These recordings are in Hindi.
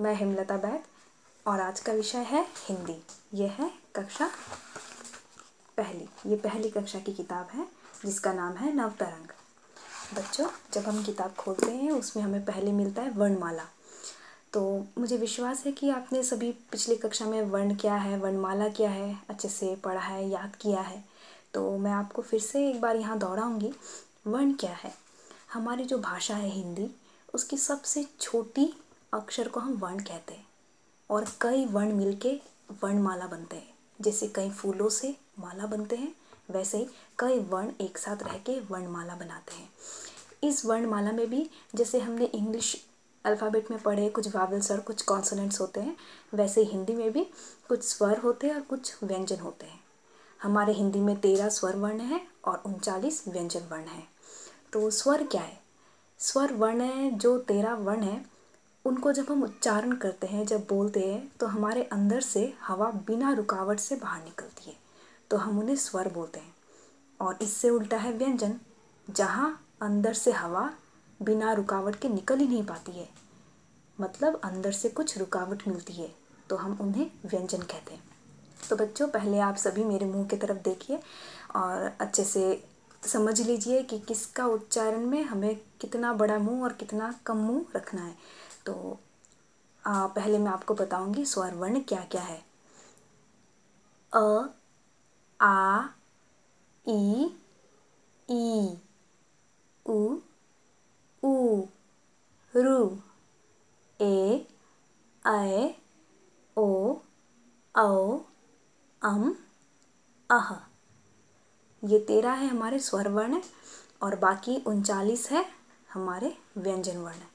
मैं हिमलता बैग और आज का विषय है हिंदी यह है कक्षा पहली ये पहली कक्षा की किताब है जिसका नाम है नव तरंग बच्चों जब हम किताब खोलते हैं उसमें हमें पहले मिलता है वर्णमाला तो मुझे विश्वास है कि आपने सभी पिछली कक्षा में वर्ण क्या है वर्णमाला क्या है अच्छे से पढ़ा है याद किया है तो मैं आपको फिर से एक बार यहाँ दोहराऊँगी वर्ण क्या है हमारी जो भाषा है हिंदी उसकी सबसे छोटी अक्षर को हम वर्ण कहते हैं और कई वर्ण मिलके वर्णमाला बनते हैं जैसे कई फूलों से माला बनते हैं वैसे ही कई वर्ण एक साथ रह के वर्णमाला बनाते हैं इस वर्णमाला में भी जैसे हमने इंग्लिश अल्फ़ाबेट में पढ़े कुछ वावल्स और कुछ कॉन्सोनेंट्स होते हैं वैसे हिंदी में भी कुछ स्वर होते हैं और कुछ व्यंजन होते हैं हमारे हिंदी में तेरह स्वर वर्ण हैं और उनचालीस व्यंजन वर्ण हैं तो स्वर क्या है स्वर वर्ण है जो तेरह वर्ण है उनको जब हम उच्चारण करते हैं जब बोलते हैं तो हमारे अंदर से हवा बिना रुकावट से बाहर निकलती है तो हम उन्हें स्वर बोलते हैं और इससे उल्टा है व्यंजन जहाँ अंदर से हवा बिना रुकावट के निकल ही नहीं पाती है मतलब अंदर से कुछ रुकावट मिलती है तो हम उन्हें व्यंजन कहते हैं तो बच्चों पहले आप सभी मेरे मुंह की तरफ देखिए और अच्छे से समझ लीजिए कि किसका उच्चारण में हमें कितना बड़ा मुंह और कितना कम मुंह रखना है तो आ, पहले मैं आपको बताऊंगी स्वर वर्ण क्या क्या है अ आ ई ई उ ऊ रु ए ऐ ओ औ अम अह ये तेरह है हमारे स्वर वर्ण और बाकी उनचालीस है हमारे व्यंजन वर्ण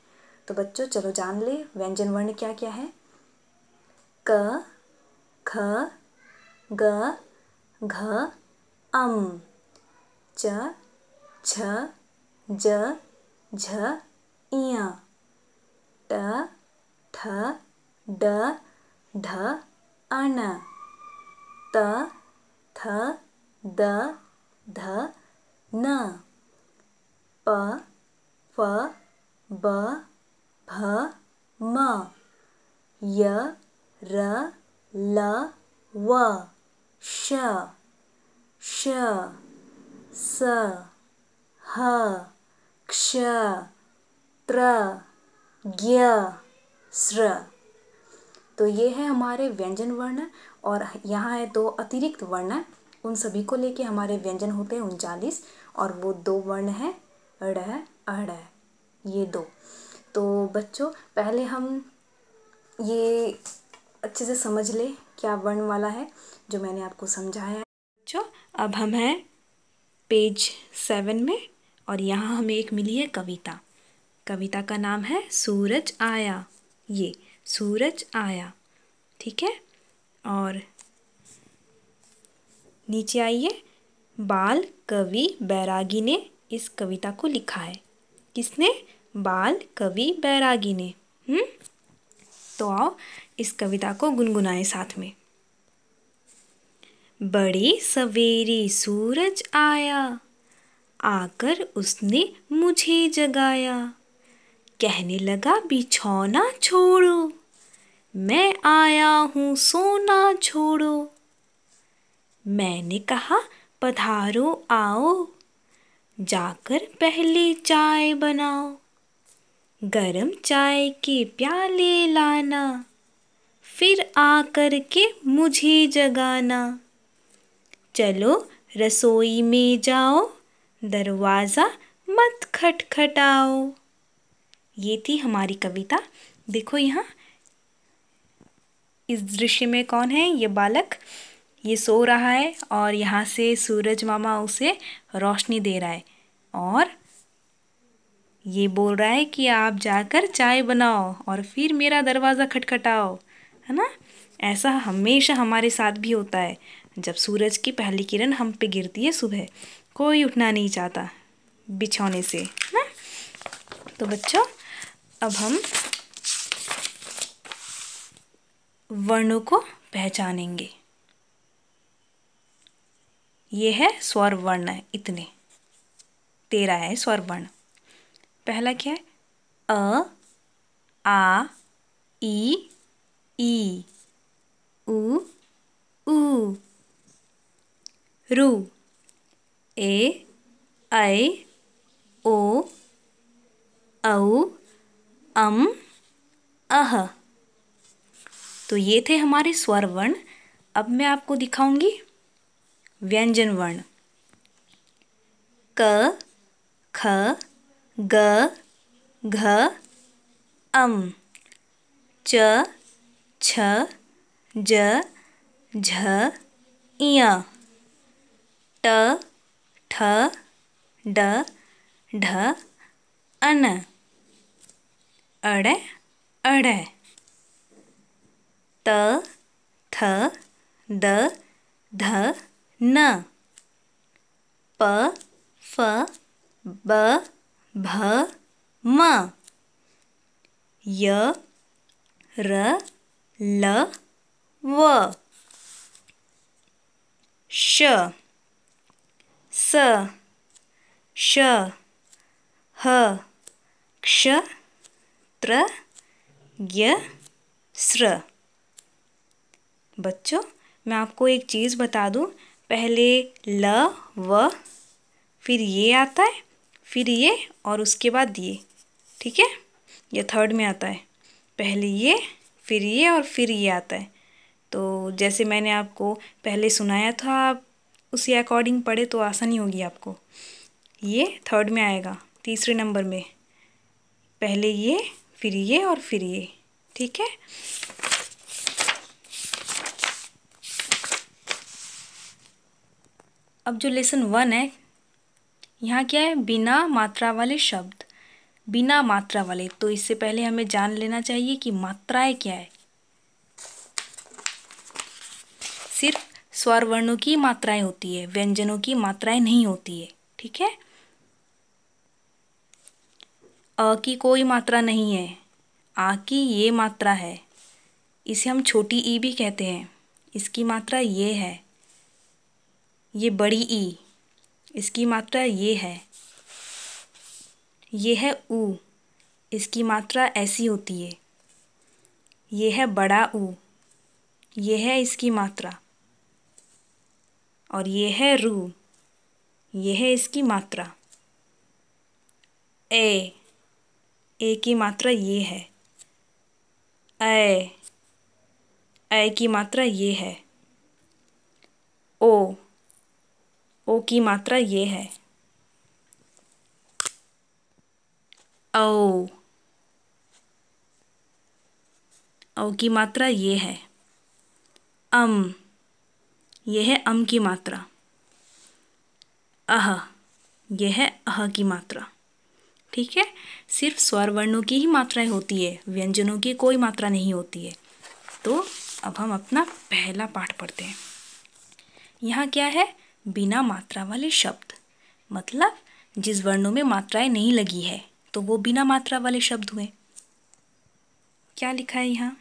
तो बच्चों चलो जान ले व्यंजन वर्ण क्या क्या है क ख ग घ अम च छ ज झ इया ट ठ ड ढ अण त थ द ध न प फ ब भ म य र ल व श श स ह क्ष त्र ज्ञ स्र तो ये है हमारे व्यंजन वर्ण और यहाँ है दो अतिरिक्त वर्ण उन सभी को लेके हमारे व्यंजन होते हैं उनचालीस और वो दो वर्ण है अड़ अड़ ये दो तो बच्चों पहले हम ये अच्छे से समझ लें क्या वर्ण वाला है जो मैंने आपको समझाया है बच्चों अब हम हैं पेज सेवन में और यहाँ हमें एक मिली है कविता कविता का नाम है सूरज आया ये सूरज आया ठीक है और नीचे आइए बाल कवि बैरागी ने इस कविता को लिखा है किसने बाल कवि बैरागी ने हुँ? हम्म? तो आओ इस कविता को गुनगुनाए साथ में बड़ी सवेरे सूरज आया आकर उसने मुझे जगाया कहने लगा बिछौना छोड़ो मैं आया हूँ सोना छोड़ो मैंने कहा पधारो आओ जाकर पहले चाय बनाओ गरम चाय के प्याले लाना फिर आकर के मुझे जगाना चलो रसोई में जाओ दरवाज़ा मत खटखटाओ ये थी हमारी कविता देखो यहाँ इस दृश्य में कौन है ये बालक ये सो रहा है और यहाँ से सूरज मामा उसे रोशनी दे रहा है और ये बोल रहा है कि आप जाकर चाय बनाओ और फिर मेरा दरवाज़ा खटखटाओ है ना ऐसा हमेशा हमारे साथ भी होता है जब सूरज की पहली किरण हम पे गिरती है सुबह कोई उठना नहीं चाहता बिछौने से है ना तो बच्चों अब हम वर्णों को पहचानेंगे ये है स्वर वर्ण इतने तेरा है स्वर वर्ण पहला क्या है अ आ ई ई उ ऊ रू ए ऐ ओ औ अम अह तो ये थे हमारे स्वर वर्ण अब मैं आपको दिखाऊंगी व्यंजन वर्ण क ख ग घ अम अं, च छ ज झ य ट ठ ड ढ अन अड़ अड़ त थ द ध न प फ ब भ म य र ल व श स श ह क्ष त्र य स्र बच्चों मैं आपको एक चीज़ बता दूं पहले ल व फिर ये आता है फिर ये और उसके बाद ये ठीक है ये थर्ड में आता है पहले ये फिर ये और फिर ये आता है तो जैसे मैंने आपको पहले सुनाया था आप उसी अकॉर्डिंग पढ़े तो आसानी होगी आपको ये थर्ड में आएगा तीसरे नंबर में पहले ये फिर ये और फिर ये ठीक है अब जो लेसन वन है यहाँ क्या है बिना मात्रा वाले शब्द बिना मात्रा वाले तो इससे पहले हमें जान लेना चाहिए कि मात्राएं क्या है सिर्फ स्वर वर्णों की मात्राएं होती है व्यंजनों की मात्राएं नहीं होती है ठीक है अ की कोई मात्रा नहीं है आ की ये मात्रा है इसे हम छोटी ई भी कहते हैं इसकी मात्रा ये है ये बड़ी ई इसकी मात्रा ये है ये है उ इसकी मात्रा ऐसी होती है ये है बड़ा ऊ ये है इसकी मात्रा और ये है रू ये है इसकी मात्रा ए ए की मात्रा ये है ए ए की मात्रा ये है ओ ओ की मात्रा ये है ओ ओ की मात्रा ये है अम यह है अम की मात्रा अह यह है अह की मात्रा ठीक है सिर्फ स्वर वर्णों की ही मात्राएं होती है व्यंजनों की कोई मात्रा नहीं होती है तो अब हम अपना पहला पाठ पढ़ते हैं यहाँ क्या है बिना मात्रा वाले शब्द मतलब जिस वर्णों में मात्राएं नहीं लगी है तो वो बिना मात्रा वाले शब्द हुए क्या लिखा है यहाँ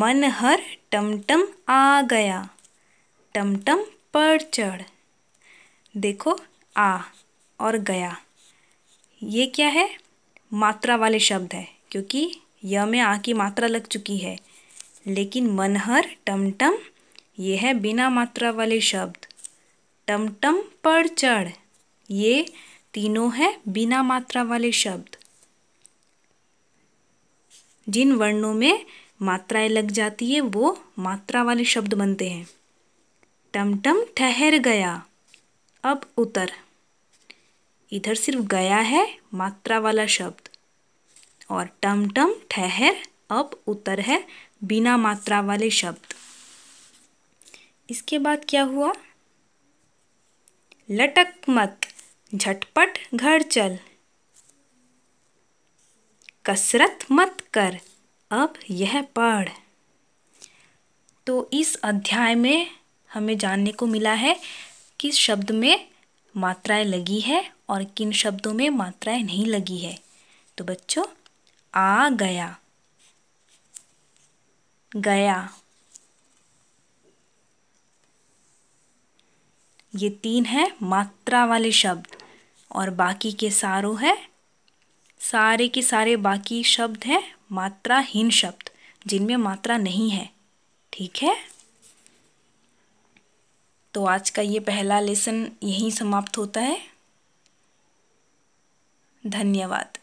मन हर टमटम आ गया टमटम पर चढ़ देखो आ और गया ये क्या है मात्रा वाले शब्द है क्योंकि यह में आ की मात्रा लग चुकी है लेकिन मनहर टमटम ये है बिना मात्रा वाले शब्द टमटम पर चढ़ ये तीनों है बिना मात्रा वाले शब्द जिन वर्णों में मात्राएं लग जाती है वो मात्रा वाले शब्द बनते हैं टमटम ठहर गया अब उतर इधर सिर्फ गया है मात्रा वाला शब्द और टमटम ठहर अब उतर है बिना मात्रा वाले शब्द इसके बाद क्या हुआ लटक मत झटपट घर चल कसरत मत कर अब यह पढ़ तो इस अध्याय में हमें जानने को मिला है किस शब्द में मात्राएं लगी है और किन शब्दों में मात्राएं नहीं लगी है तो बच्चों आ गया गया ये तीन है मात्रा वाले शब्द और बाकी के सारों है सारे के सारे बाकी शब्द हैं मात्राहीन शब्द जिनमें मात्रा नहीं है ठीक है तो आज का ये पहला लेसन यहीं समाप्त होता है धन्यवाद